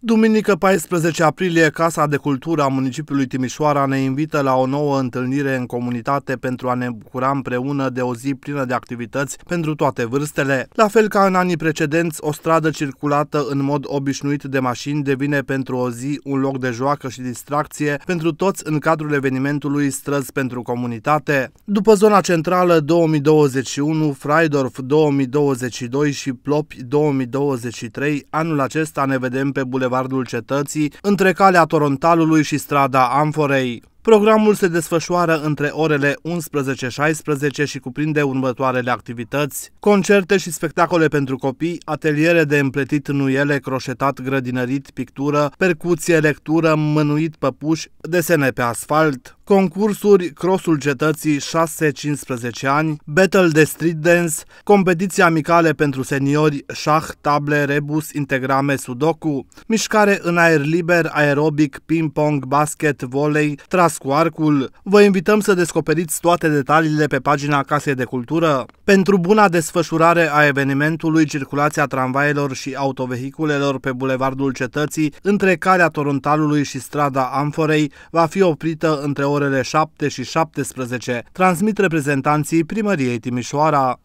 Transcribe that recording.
Duminică 14 aprilie, Casa de Cultură a municipiului Timișoara ne invită la o nouă întâlnire în comunitate pentru a ne bucura împreună de o zi plină de activități pentru toate vârstele. La fel ca în anii precedenți, o stradă circulată în mod obișnuit de mașini devine pentru o zi un loc de joacă și distracție pentru toți în cadrul evenimentului Străzi pentru Comunitate. După zona centrală 2021, Freidorf 2022 și Plopi 2023, anul acesta ne vedem pe bulevardul bulevardul cetății, între calea Torontalului și strada Amforei. Programul se desfășoară între orele 11-16 și cuprinde următoarele activități, concerte și spectacole pentru copii, ateliere de împletit nuiele, croșetat, grădinărit, pictură, percuție, lectură, mânuit păpuși, desene pe asfalt concursuri Crossul Cetății 6-15 ani, Battle de Street Dance, competiții amicale pentru seniori, șah, table, rebus, integrame, sudoku, mișcare în aer liber, aerobic, ping-pong, basket, volei, tras cu arcul. Vă invităm să descoperiți toate detaliile pe pagina Casei de Cultură. Pentru buna desfășurare a evenimentului, circulația tramvailor și autovehiculelor pe Bulevardul Cetății, între Calea Torontalului și Strada Amforei, va fi oprită între ore orele 7 și 17, transmit reprezentanții primăriei Timișoara.